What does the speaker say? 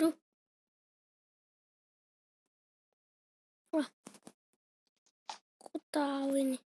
Aduh. Wah. Aku tahu ini.